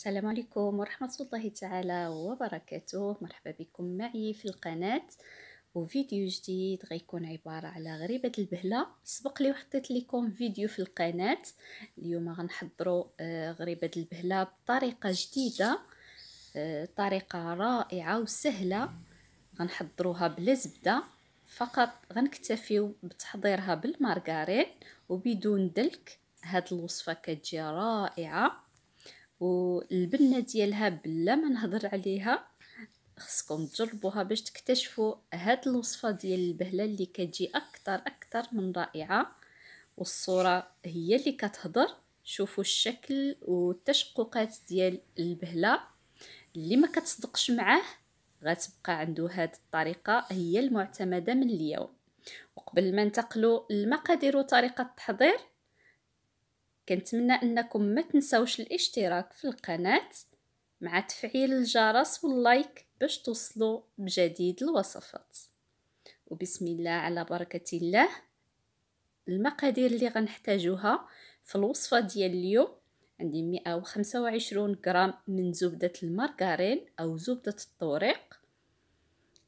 السلام عليكم ورحمة الله تعالى وبركاته مرحبا بكم معي في القناة وفيديو جديد غيكون عبارة على غريبة البهلة سبق لي وحطيت لكم فيديو في القناة اليوم غنحضروا آه، غريبة البهلة بطريقة جديدة آه، طريقة رائعة وسهلة غنحضروها بلا زبدة فقط غنكتفيو بتحضيرها بالمارغارين وبدون دلك هاد الوصفة كتجي رائعة والبنه ديالها بلا ما نهضر عليها خصكم تجربوها باش تكتشفوا هاد الوصفه ديال البهله اللي كتجي اكثر اكثر من رائعه والصوره هي اللي كتهضر شوفوا الشكل والتشققات ديال البهله اللي ما كتصدقش معاه غتبقى عنده هاد الطريقه هي المعتمده من اليوم وقبل ما ننتقلوا للمقادير وطريقه التحضير كنتمنى انكم ما تنسوش الاشتراك في القناه مع تفعيل الجرس واللايك باش توصلوا بجديد الوصفات وبسم الله على بركه الله المقادير اللي غنحتاجوها في الوصفه ديال اليوم عندي 125 غرام من زبده المارغرين او زبده الطوريق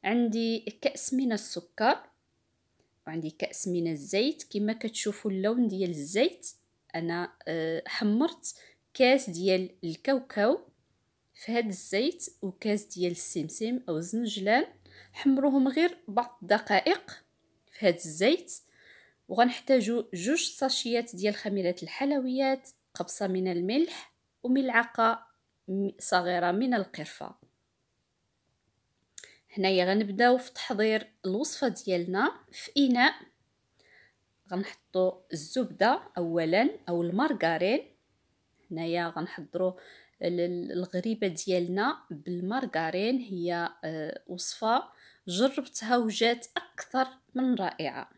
عندي كاس من السكر وعندي كاس من الزيت كما كتشوفوا اللون ديال الزيت انا آه، حمرت كاس ديال الكاوكاو في هاد الزيت وكاس ديال السمسم او الزنجلان حمروهم غير بعض الدقائق في هاد الزيت وغنحتاجو جوج صاشيات ديال خميرة الحلويات قبصة من الملح وملعقة صغيرة من القرفة هنايا غنبداو في تحضير الوصفة ديالنا في إناء غنحطو الزبده اولا او المارغارين هنايا غنحضرو الغريبه ديالنا بالمارغارين هي آه، وصفه جربتها وجات اكثر من رائعه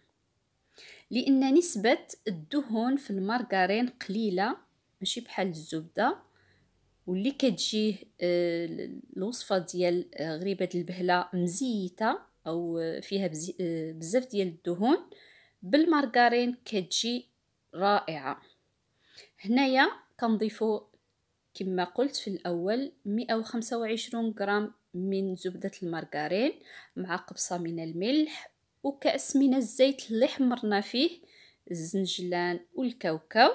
لان نسبه الدهون في المارغارين قليله ماشي بحال الزبده واللي كتجيه آه، الوصفه ديال آه، غريبه البهله مزيته او فيها بزاف ديال الدهون بالمارغارين كتجي رائعه هنايا كنضيفو كما قلت في الاول 125 غرام من زبده المارغارين مع قبصه من الملح وكاس من الزيت اللي حمرنا فيه الزنجلان والكاوكاو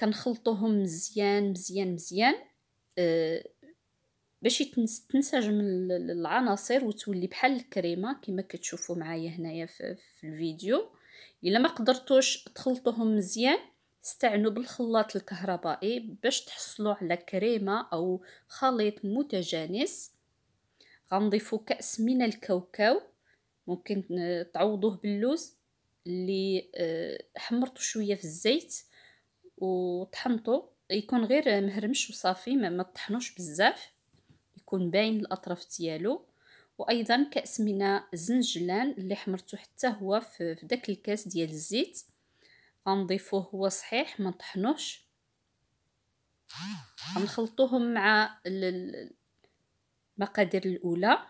كنخلطوهم مزيان مزيان مزيان أه باش تنسجم العناصر وتولي بحال الكريمه كما كتشوفوا معايا هنايا في, الفيديو الا ما قدرتوش تخلطوهم مزيان استعنوا بالخلاط الكهربائي باش تحصلوا على كريمه او خليط متجانس غنضيفوا كاس من الكاوكاو ممكن تعوضوه باللوز اللي آه، حمرته شويه في الزيت وطحنته يكون غير مهرمش وصافي ما, ما تطحنوش بزاف يكون باين الاطراف ديالو وايضا كاس من زنجلان اللي حمرته حتى هو في داك الكاس ديال الزيت غنضيفوه هو صحيح ما نطحنوش غنخلطوهم مع المقادير الاولى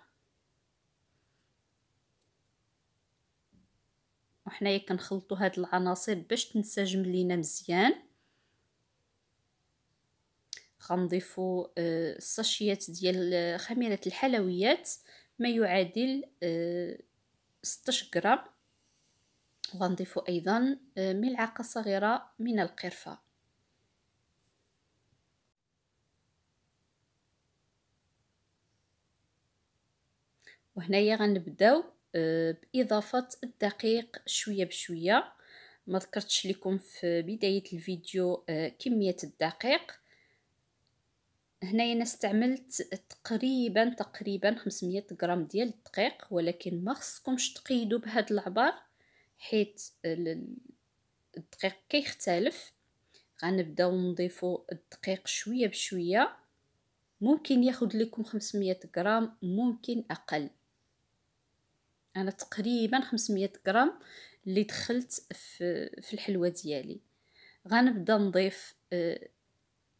وحنايا كنخلطوا هاد العناصر باش تنسجم لينا مزيان غنضيفو آه، الصاشيات ديال آه، خميره الحلويات ما يعادل 16 آه، غرام وغنضيفو ايضا ملعقه صغيره من القرفه وهنايا غنبداو باضافه الدقيق شويه بشويه ما ذكرتش لكم في بدايه الفيديو كميه الدقيق هنايا انا استعملت تقريبا تقريبا 500 غرام ديال الدقيق ولكن ما خصكمش تقيدوا بهاد العبار حيت الدقيق كيختلف غنبداو نضيفوا الدقيق شويه بشويه ممكن ياخد لكم 500 غرام ممكن اقل انا تقريبا 500 غرام اللي دخلت في, في الحلوه ديالي غنبدا نضيف آه،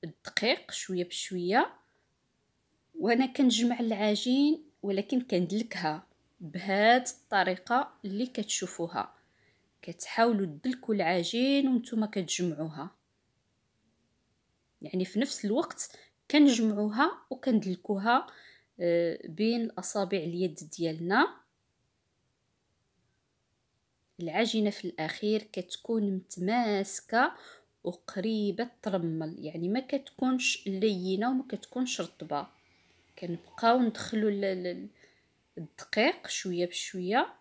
الدقيق شويه بشويه وانا كنجمع العجين ولكن كندلكها بهاد الطريقه اللي كتشوفوها كتحاولوا تدلكوا العجين وانتم كتجمعوها يعني في نفس الوقت كنجمعوها وكندلكوها آه، بين اصابع اليد ديالنا العجينه في الاخير كتكون متماسكه وقريبه ترمل يعني ما كتكونش لينه وما كتكونش رطبه كنبقاو ندخلو الدقيق شويه بشويه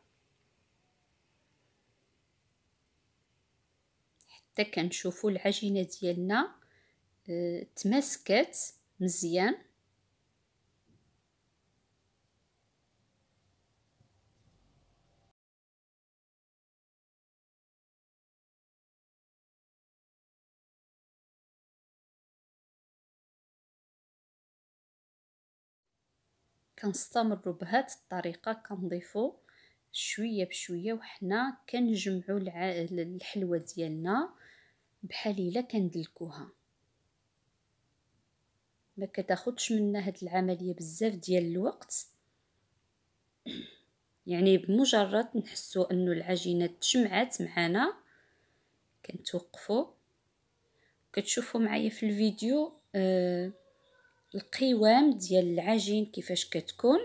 حتى كنشوفو العجينه ديالنا آه، تماسكات مزيان كنستمروا بهاد الطريقه كنضيفوا شويه بشويه وحنا كنجمعوا الحلوه ديالنا بحال الا كندلكوها ما كتاخذش منا هاد العمليه بزاف ديال الوقت يعني بمجرد نحسو انه العجينه تجمعات معنا كنتوقفوا كتشوفوا معايا في الفيديو آه القوام ديال العجين كيفاش كتكون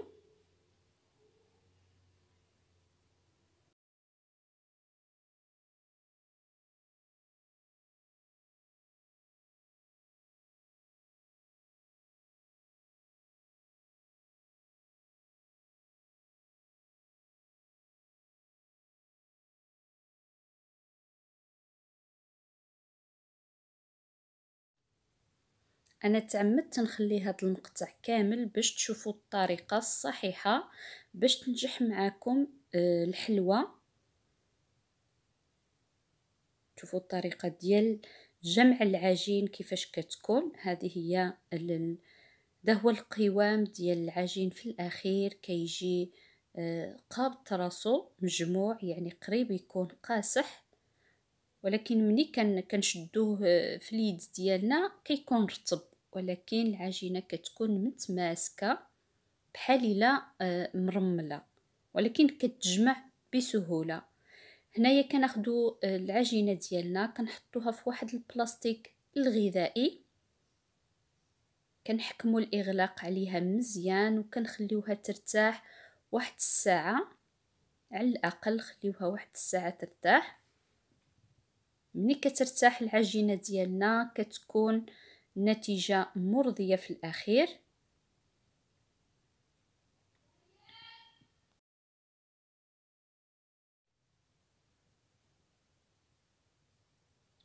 انا تعمدت نخلي هاد المقطع كامل باش تشوفوا الطريقه الصحيحه باش تنجح معاكم آه، الحلوه شوفوا الطريقه ديال جمع العجين كيفاش كتكون هذه هي ده هو القوام ديال العجين في الاخير كيجي آه، قابط راسو مجموع يعني قريب يكون قاسح ولكن ملي كان كنشدوه آه، في اليد ديالنا كيكون رطب ولكن العجينه كتكون متماسكه بحال الا آه، مرمله ولكن كتجمع بسهوله هنايا كناخدو آه، العجينه ديالنا كنحطوها في واحد البلاستيك الغذائي كنحكمو الاغلاق عليها مزيان وكنخليوها ترتاح واحد الساعه على الاقل خليوها واحد الساعه ترتاح ملي كترتاح العجينه ديالنا كتكون نتيجه مرضيه في الاخير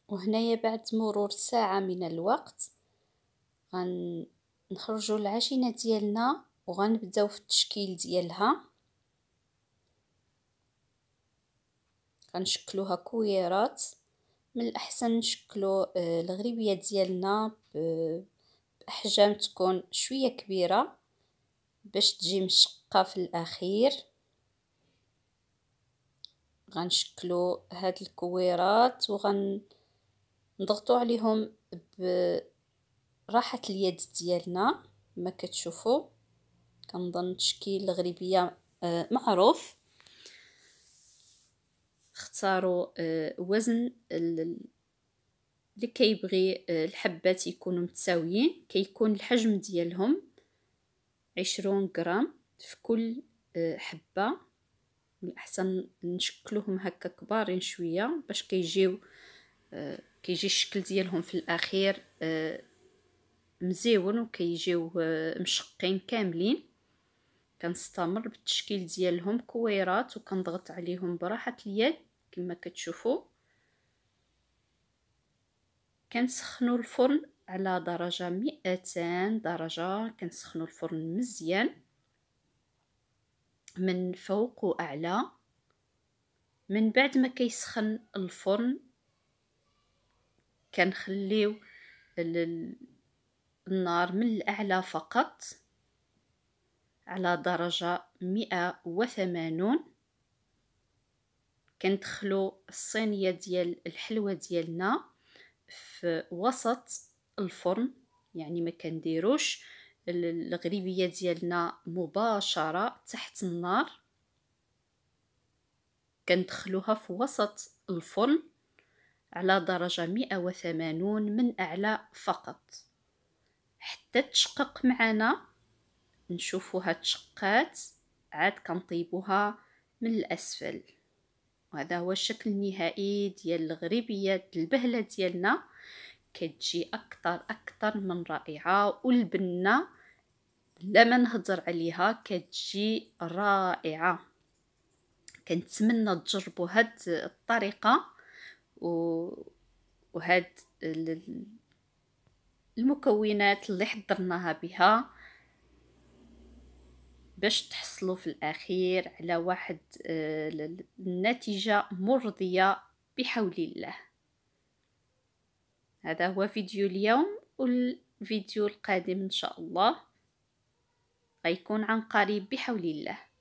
وهنايا بعد مرور ساعه من الوقت غنخرجوا العجينه ديالنا وغنبداو في التشكيل ديالها غنشكلوها كويرات من الأحسن نشكلو آه، الغريبية ديالنا بأحجام تكون شوية كبيرة باش تجي مشقة في الأخير غنشكلو هاد الكويرات وغنضغطو عليهم براحة اليد ديالنا ما كتشوفوا كنظن تشكيل الغريبية آه، معروف اختاروا آه، وزن اللي كيبغي آه، الحبات يكونوا متساويين كيكون الحجم ديالهم عشرون غرام في كل آه، حبة الأحسن نشكلوهم هكا كبارين شوية باش كيجيو كيجي الشكل ديالهم في الأخير مزيون وكيجيو مشقين كاملين كنستمر بالتشكيل ديالهم كويرات وكنضغط عليهم براحه اليد كما كتشوفوا كنسخنوا الفرن على درجه 200 درجه كنسخنوا الفرن مزيان من فوق واعلى من بعد ما كيسخن الفرن كنخليو النار من الاعلى فقط على درجة مئة كندخلو الصينيه ديال الحلوه ديالنا في وسط الفرن يعني ما كنديروش الغريبيه ديالنا مباشره تحت النار كندخلوها في وسط الفرن على درجه 180 من اعلى فقط حتى تشقق معنا نشوفوها تشقات عاد كنطيبوها من الاسفل وهذا هو الشكل النهائي ديال الغريبيات البهله ديالنا كتجي اكثر اكثر من رائعه والبنه لا ما نهضر عليها كتجي رائعه كنتمنى تجربوا هاد الطريقه و... وهاد المكونات اللي حضرناها بها باش تحصلوا في الأخير على واحد آه، النتيجة مرضية بحول الله هذا هو فيديو اليوم والفيديو القادم إن شاء الله غيكون عن قريب بحول الله